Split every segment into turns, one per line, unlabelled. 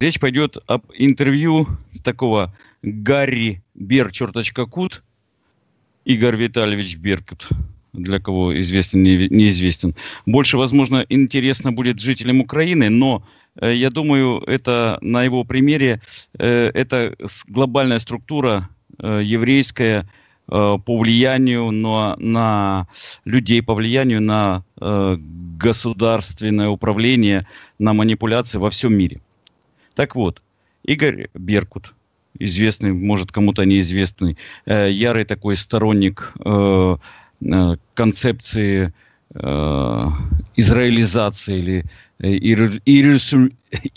Речь пойдет об интервью такого Гарри Бер, черточка Кут, Игорь Витальевич Беркут, для кого известен, не, неизвестен. Больше, возможно, интересно будет жителям Украины, но э, я думаю, это на его примере, э, это глобальная структура э, еврейская, э, по влиянию но на людей, по влиянию на э, государственное управление, на манипуляции во всем мире. Так вот, Игорь Беркут, известный, может, кому-то неизвестный, э, ярый такой сторонник э, э, концепции э, израилизации или э,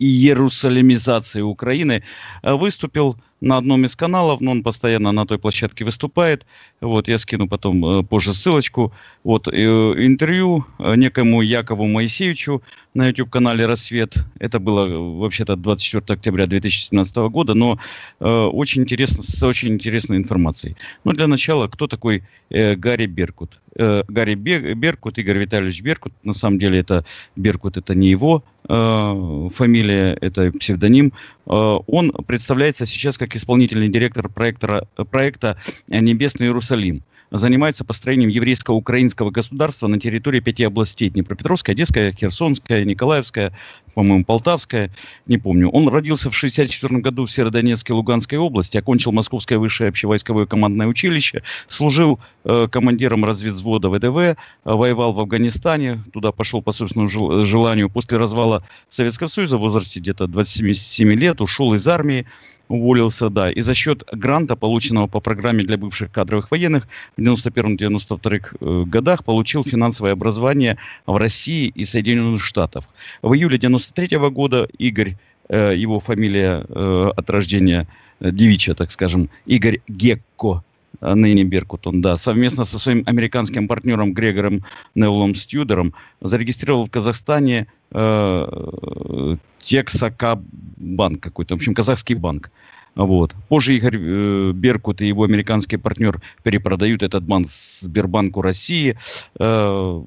иерусалимизации Украины, э, выступил на одном из каналов, но он постоянно на той площадке выступает. Вот, я скину потом э, позже ссылочку. Вот, э, интервью э, некому Якову Моисеевичу на YouTube-канале «Рассвет». Это было вообще-то 24 октября 2017 года, но э, очень интересно, с очень интересной информацией. Но ну, для начала, кто такой э, Гарри Беркут? э, Гарри Беркут, Игорь Витальевич Беркут. На самом деле это Беркут, это не его э, фамилия, это псевдоним. Э, он представляется сейчас как исполнительный директор проектора, э, проекта «Небесный Иерусалим». Э, занимается построением еврейско-украинского государства на территории пяти областей. Днепропетровская, Одесская, Херсонская, Николаевская, по-моему, Полтавская, не помню. Он родился в 1964 году в Северодонецкой Луганской области, окончил Московское высшее общевойсковое командное училище, служил э, командиром разведвзвода ВДВ, э, воевал в Афганистане, туда пошел по собственному желанию. После развала Советского Союза в возрасте где-то 27 лет ушел из армии, уволился, да. И за счет гранта, полученного по программе для бывших кадровых военных в 91-92 э, годах, получил финансовое образование в России и Соединенных Штатах. В июле 93 года Игорь, э, его фамилия э, от рождения девичья, так скажем, Игорь Гекко Э, ныне Беркутон, да, совместно со своим американским партнером Грегором Невлом Стюдером зарегистрировал в Казахстане э, Тексакабанк какой-то, в общем, казахский банк. Вот. Позже Игорь э, Беркут и его американский партнер перепродают этот банк Сбербанку России. Э,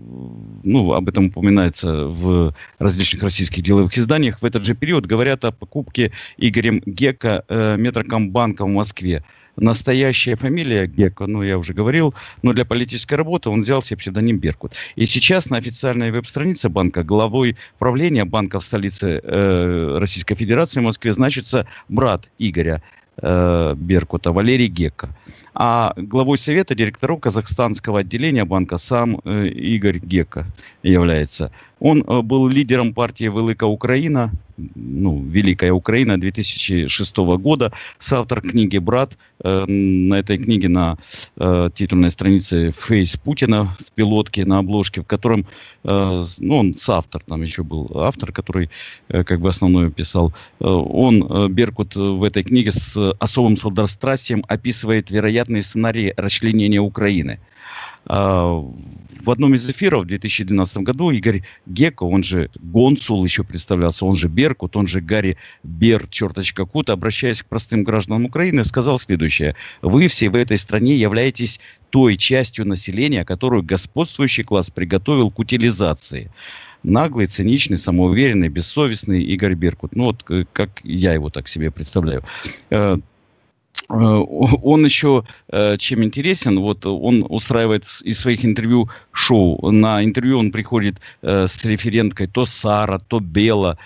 ну, об этом упоминается в различных российских деловых изданиях. В этот же период говорят о покупке Игорем Гека э, Метрокомбанка в Москве. Э, настоящая фамилия Гекко, ну, я уже говорил, но для политической работы он взял себе псевдоним Беркут. И сейчас на официальной веб-странице банка главой правления банка в столице э, Российской Федерации в Москве значится брат Игоря э, Беркута, Валерий Гекко. А главой совета директоров казахстанского отделения банка сам э, Игорь Гекко является. Он э, был лидером партии «Велика Украина», ну, «Великая Украина» 2006 года, соавтор книги «Брат». Э, на этой книге на э, титульной странице фейс Путина в пилотке на обложке, в котором, э, ну, он соавтор, там еще был автор, который э, как бы основное писал. Э, он, э, Беркут, э, в этой книге с особым сладострастием описывает вероятные сценарии расчленения Украины. А, в одном из эфиров в 2012 году Игорь Геко, он же Гонсул еще представлялся, он же Беркут, он же Гарри Бер, черточка Кут, обращаясь к простым гражданам Украины, сказал следующее. Вы все в этой стране являетесь той частью населения, которую господствующий класс приготовил к утилизации наглый, циничный, самоуверенный, бессовестный Игорь Беркут. Ну вот э, как я его так себе представляю. Э, Э, он еще э, чем интересен, вот он устраивает из своих интервью шоу. На интервью он приходит э, с референткой то Сара, то Бела,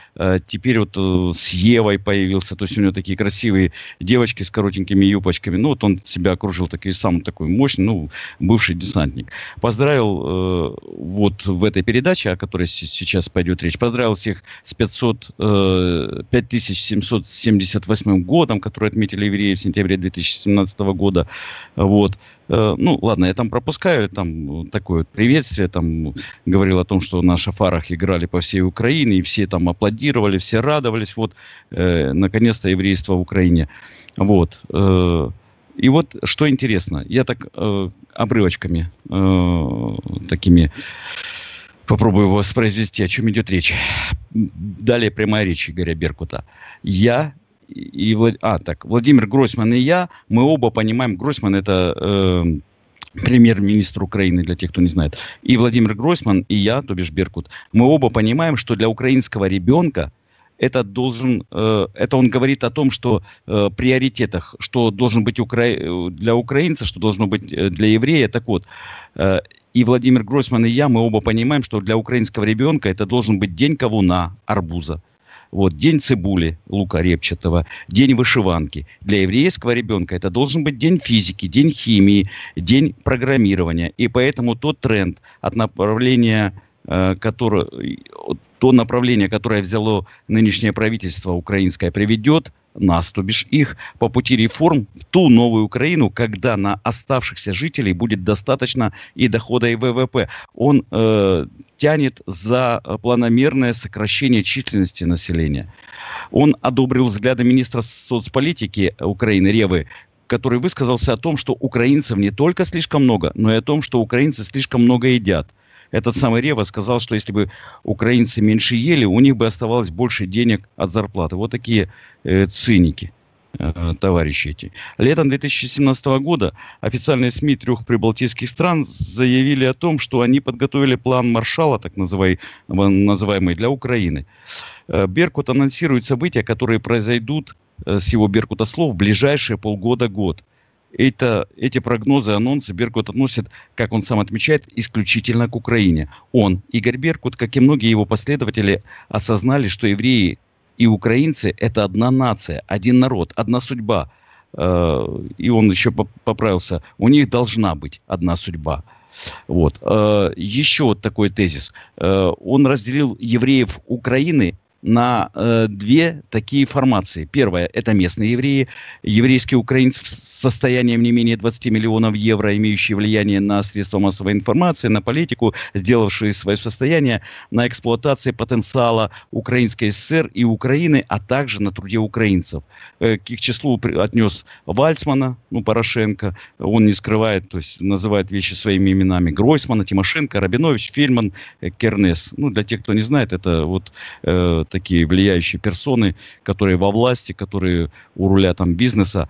теперь вот с Евой появился, то есть у него такие красивые девочки с коротенькими юбочками. Ну вот он себя окружил такой сам такой мощный, ну бывший десантник. Поздравил вот в этой передаче, о которой сейчас пойдет речь, поздравил всех с 500, 5778 годом, который отметили евреи в сентябре сентябре 2017 года. Вот. Э, ну, ладно, я там пропускаю, там такое приветствие, там говорил о том, что на шафарах играли по всей Украине, и все там аплодировали, все радовались, вот, э, наконец-то еврейство в Украине. Вот. Э, и вот что интересно, я так э, обрывочками э, такими попробую воспроизвести, о чем идет речь. Далее прямая речь Игоря Беркута. Я и Влад... а так Владимир Гройсман и я, мы оба понимаем, Гройсман это э, премьер-министр Украины, для тех, кто не знает, и Владимир Гройсман и я, то бишь Беркут, мы оба понимаем, что для украинского ребенка это должен, э, это он говорит о том, что э, приоритетах, что должен быть укра... для украинца, что должно быть э, для еврея, так вот. Э, и Владимир Гройсман и я, мы оба понимаем, что для украинского ребенка это должен быть день кавуна, арбуза, вот, день цибули, лука репчатого, день вышиванки. Для еврейского ребенка это должен быть день физики, день химии, день программирования. И поэтому тот тренд от направления Э, который, то направление, которое взяло нынешнее правительство украинское, приведет нас, то бишь их, по пути реформ в ту новую Украину, когда на оставшихся жителей будет достаточно и дохода, и ВВП. Он э, тянет за планомерное сокращение численности населения. Он одобрил взгляды министра соцполитики Украины Ревы, который высказался о том, что украинцев не только слишком много, но и о том, что украинцы слишком много едят – этот самый Рева сказал, что если бы украинцы меньше ели, у них бы оставалось больше денег от зарплаты. Вот такие э, циники э, товарищи эти. Летом 2017 года официальные СМИ трех прибалтийских стран заявили о том, что они подготовили план Маршала, так называемый, для Украины. Э, Беркут анонсирует события, которые произойдут э, с его Беркута слов в ближайшие полгода-год это, эти прогнозы, анонсы Беркут относит, как он сам отмечает, исключительно к Украине. Он, Игорь Беркут, как и многие его последователи, осознали, что евреи и украинцы – это одна нация, один народ, одна судьба. Э, и он еще поправился. У них должна быть одна судьба. Вот. Э, еще вот такой тезис. Э, он разделил евреев Украины на э, две такие формации. Первая – это местные евреи, еврейские украинцы с состоянием не менее 20 миллионов евро, имеющие влияние на средства массовой информации, на политику, сделавшие свое состояние на эксплуатации потенциала Украинской ССР и Украины, а также на труде украинцев. Э, к их числу отнес Вальцмана, ну, Порошенко, он не скрывает, то есть называет вещи своими именами, Гройсмана, Тимошенко, Рабинович, Фельман, э, Кернес. Ну, для тех, кто не знает, это вот э, такие влияющие персоны, которые во власти, которые у руля там бизнеса.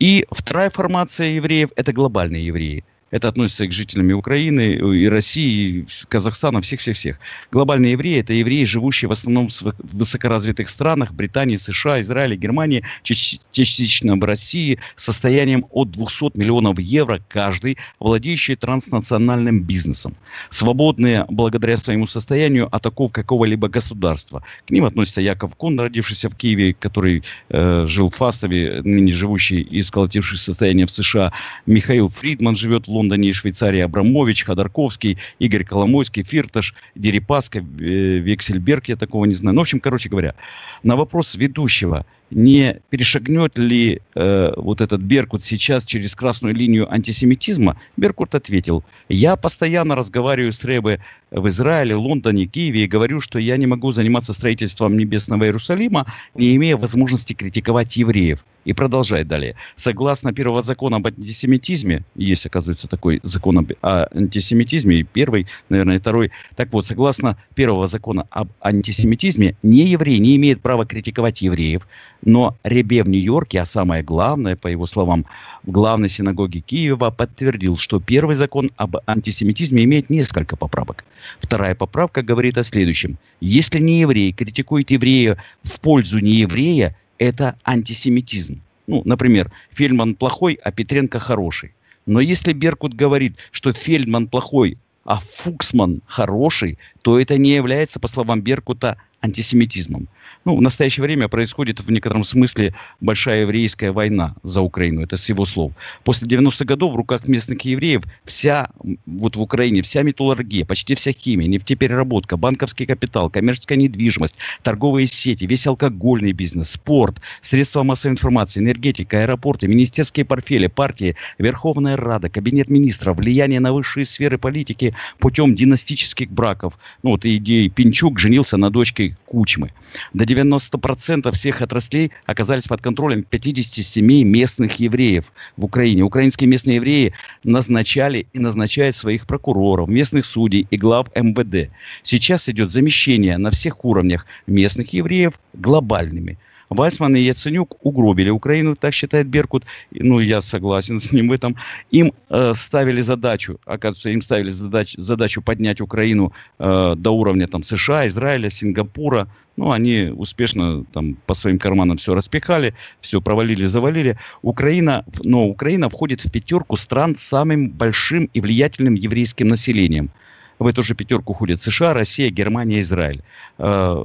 И вторая формация евреев – это глобальные евреи – это относится и к жителям Украины, и России, и Казахстана, всех-всех-всех. Глобальные евреи – это евреи, живущие в основном в высокоразвитых странах, Британии, США, Израиле, Германии, частично в России, состоянием от 200 миллионов евро каждый, владеющие транснациональным бизнесом. Свободные благодаря своему состоянию атаков какого-либо государства. К ним относится Яков Кон, родившийся в Киеве, который э, жил в Фастове, ныне живущий и сколотивший состояние в США. Михаил Фридман живет в Лондоне и Швейцарии Абрамович, Ходорковский, Игорь Коломойский, Фирташ, Дерипаска, Вексельберг, я такого не знаю. Ну, в общем, короче говоря, на вопрос ведущего, не перешагнет ли э, вот этот Беркут сейчас через красную линию антисемитизма, Беркут ответил, я постоянно разговариваю с Ребе в Израиле, Лондоне, Киеве и говорю, что я не могу заниматься строительством Небесного Иерусалима, не имея возможности критиковать евреев. И продолжает далее. Согласно первого закона об антисемитизме, есть, оказывается, такой закон об антисемитизме, и первый, наверное, второй. Так вот, согласно первого закона об антисемитизме, не еврей не имеет права критиковать евреев, но Ребе в Нью-Йорке, а самое главное, по его словам, в главной синагоге Киева подтвердил, что первый закон об антисемитизме имеет несколько поправок. Вторая поправка говорит о следующем. Если не еврей критикует еврея в пользу нееврея, это антисемитизм. Ну, например, Фельдман плохой, а Петренко хороший. Но если Беркут говорит, что Фельдман плохой, а Фуксман хороший, то это не является, по словам Беркута, антисемитизмом. Ну, в настоящее время происходит в некотором смысле большая еврейская война за Украину, это с его слов. После 90-х годов в руках местных евреев вся, вот в Украине, вся металлургия, почти вся химия, нефтепереработка, банковский капитал, коммерческая недвижимость, торговые сети, весь алкогольный бизнес, спорт, средства массовой информации, энергетика, аэропорты, министерские портфели, партии, Верховная Рада, Кабинет министров, влияние на высшие сферы политики путем династических браков. Ну, вот идеи Пинчук женился на дочке при Кучмы. До 90% всех отраслей оказались под контролем 57 местных евреев в Украине. Украинские местные евреи назначали и назначают своих прокуроров, местных судей и глав МВД. Сейчас идет замещение на всех уровнях местных евреев глобальными – Вальцман и Яценюк угробили Украину, так считает Беркут. Ну, я согласен с ним в этом. Им э, ставили задачу, оказывается, им ставили задач, задачу поднять Украину э, до уровня там, США, Израиля, Сингапура. Ну, они успешно там по своим карманам все распихали, все провалили, завалили. Украина, но Украина входит в пятерку стран с самым большим и влиятельным еврейским населением. В эту же пятерку ходят США, Россия, Германия, Израиль. Э,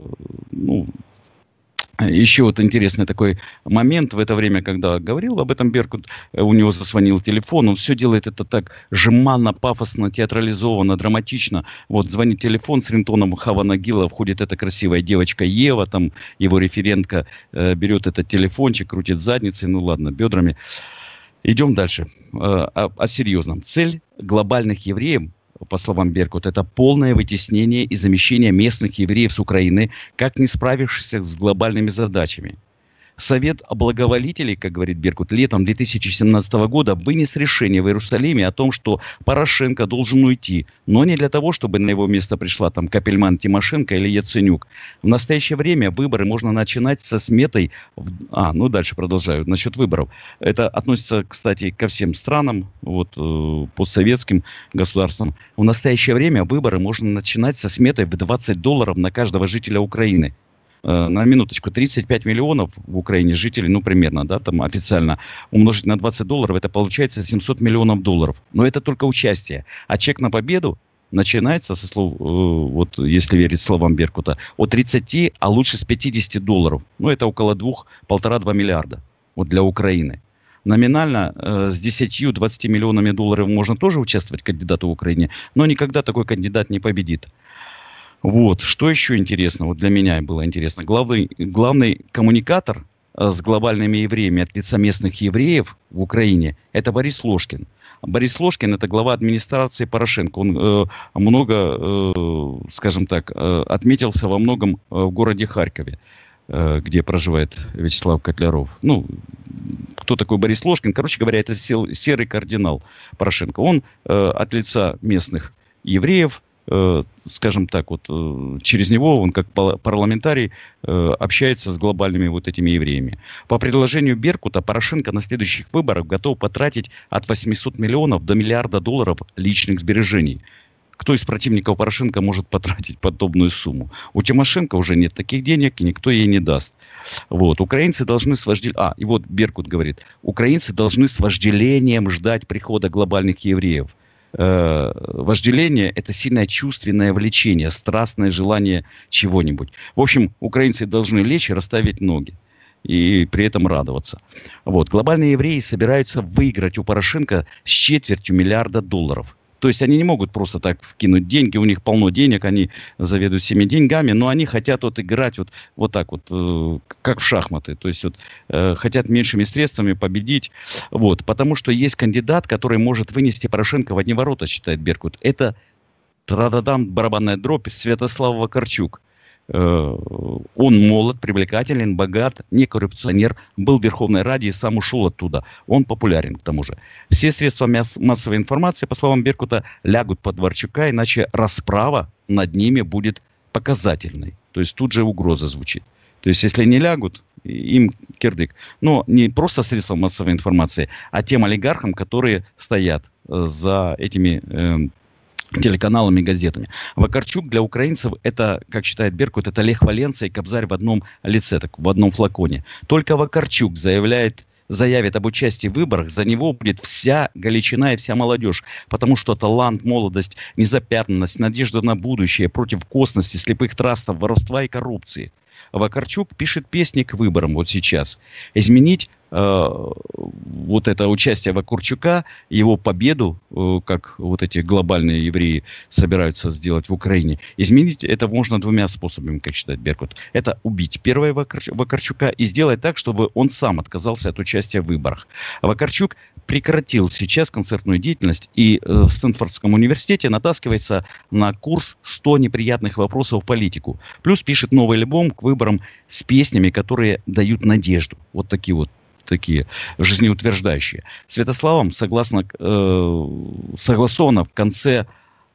ну, еще вот интересный такой момент в это время, когда говорил об этом Беркут, э, у него зазвонил телефон, он все делает это так жеманно, пафосно, театрализованно, драматично. Вот звонит телефон с рингтоном Хавана Гила, входит эта красивая девочка Ева, там его референтка э, берет этот телефончик, крутит задницей, ну ладно, бедрами. Идем дальше. Э, о, а, о а серьезном. Цель глобальных евреев – по словам Беркут, это полное вытеснение и замещение местных евреев с Украины, как не справившихся с глобальными задачами – Совет облаговолителей, как говорит Беркут, летом 2017 года вынес решение в Иерусалиме о том, что Порошенко должен уйти, но не для того, чтобы на его место пришла там Капельман Тимошенко или Яценюк. В настоящее время выборы можно начинать со сметой... В... А, ну дальше продолжаю. Насчет выборов. Это относится, кстати, ко всем странам, вот, э, постсоветским государствам. В настоящее время выборы можно начинать со сметой в 20 долларов на каждого жителя Украины. Э, на минуточку, 35 миллионов в Украине жителей, ну, примерно, да, там официально, умножить на 20 долларов, это получается 700 миллионов долларов. Но это только участие. А чек на победу начинается, со слов, э, вот если верить словам Беркута, от 30, а лучше с 50 долларов. Ну, это около 2-1,5-2 миллиарда вот для Украины. Номинально э, с 10-20 миллионами долларов можно тоже участвовать кандидату в Украине, но никогда такой кандидат не победит. Вот. Что еще интересно? Вот для меня было интересно. Главный, главный коммуникатор э, с глобальными евреями от лица местных евреев в Украине – это Борис Ложкин. Борис Ложкин – это глава администрации Порошенко. Он э, много, э, скажем так, э, отметился во многом э, в городе Харькове э, где проживает Вячеслав Котляров. Ну, кто такой Борис Ложкин? Короче говоря, это серый кардинал Порошенко. Он э, от лица местных евреев Э, скажем так, вот э, через него он как парламентарий э, общается с глобальными вот этими евреями. По предложению Беркута Порошенко на следующих выборах готов потратить от 800 миллионов до миллиарда долларов личных сбережений кто из противников Порошенко может потратить подобную сумму. У Тимошенко уже нет таких денег, и никто ей не даст. Вот. Украинцы должны с вожделением... А, и вот Беркут говорит. Украинцы должны с вожделением ждать прихода глобальных евреев э, вожделение – это сильное чувственное влечение, страстное желание чего-нибудь. В общем, украинцы должны лечь и расставить ноги и при этом радоваться. Вот. Глобальные евреи собираются выиграть у Порошенко с четвертью миллиарда долларов – то есть они не могут просто так вкинуть деньги, у них полно денег, они заведуют всеми деньгами, но они хотят вот играть вот, вот так вот, э, как в шахматы. То есть вот э, хотят меньшими средствами победить. Вот, потому что есть кандидат, который может вынести Порошенко в одни ворота, считает Беркут. Это Трададам барабанная дробь Святослав Вакарчук. Э, он молод, привлекателен, богат, не коррупционер, был в Верховной Раде и сам ушел оттуда. Он популярен, к тому же. Все средства массовой информации, по словам Беркута, лягут под Дворчука, иначе расправа над ними будет показательной. То есть тут же угроза звучит. То есть если не лягут, им кирдык. Но не просто средства массовой информации, а тем олигархам, которые стоят э, за этими э, телеканалами, газетами. Вакарчук для украинцев это, как считает Беркут, это Лех Валенца и Кобзарь в одном лице, так, в одном флаконе. Только Вакарчук заявляет заявит об участии в выборах, за него будет вся Галичина и вся молодежь, потому что талант, молодость, незапятнанность, надежда на будущее против косности, слепых трастов, воровства и коррупции – Вакарчук пишет песни к выборам вот сейчас. Изменить э, вот это участие Вакурчука, его победу, э, как вот эти глобальные евреи собираются сделать в Украине, изменить это можно двумя способами, как считает Беркут. Это убить первого Вакарчука и сделать так, чтобы он сам отказался от участия в выборах. Вакарчук прекратил сейчас концертную деятельность и э, в Стэнфордском университете натаскивается на курс 100 неприятных вопросов в политику. Плюс пишет новый альбом, выборам с песнями, которые дают надежду. Вот такие вот такие жизнеутверждающие. Святославом согласно, э, согласовано в конце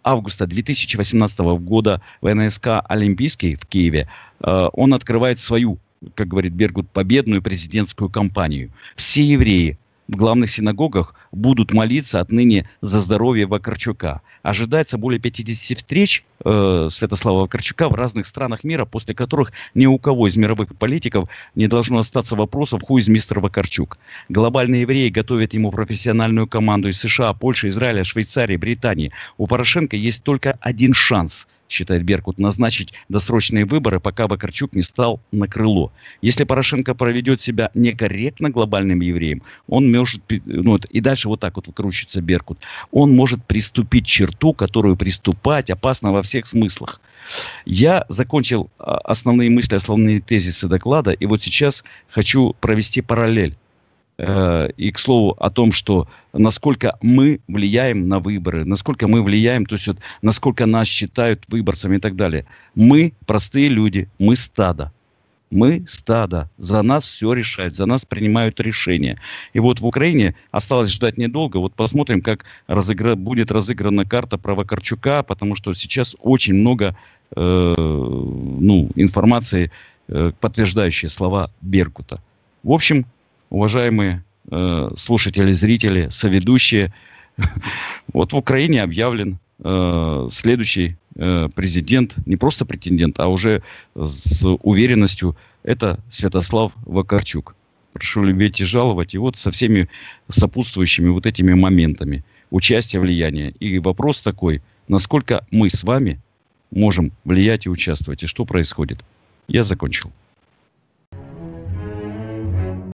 августа 2018 года в НСК «Олимпийский» в Киеве э, он открывает свою, как говорит Бергут, победную президентскую кампанию. Все евреи в главных синагогах будут молиться отныне за здоровье Вакарчука. Ожидается более 50 встреч э, Святослава Вакарчука в разных странах мира, после которых ни у кого из мировых политиков не должно остаться вопросов «Who из мистер Вакарчук?». Глобальные евреи готовят ему профессиональную команду из США, Польши, Израиля, Швейцарии, Британии. У Порошенко есть только один шанс – считает Беркут, назначить досрочные выборы, пока Бакарчук не стал на крыло. Если Порошенко проведет себя некорректно глобальным евреем, он может, ну, и дальше вот так вот выкручивается Беркут, он может приступить черту, которую приступать опасно во всех смыслах. Я закончил а, основные мысли, основные тезисы доклада, и вот сейчас хочу провести параллель Э, и к слову о том, что насколько мы влияем на выборы, насколько мы влияем, то есть вот, насколько нас считают выборцами и так далее. Мы простые люди, мы стадо. Мы стадо, за нас все решают, за нас принимают решения. И вот в Украине осталось ждать недолго. Вот посмотрим, как разыгра... будет разыграна карта про Вакарчука, потому что сейчас очень много э, ну, информации, э, подтверждающей слова Беркута. В общем, уважаемые э, слушатели, зрители, соведущие, вот в Украине объявлен э, следующий э, президент, не просто претендент, а уже с уверенностью, это Святослав Вакарчук. Прошу любить и жаловать. И вот со всеми сопутствующими вот этими моментами участие, влияние И вопрос такой, насколько мы с вами можем влиять и участвовать, и что происходит. Я закончил.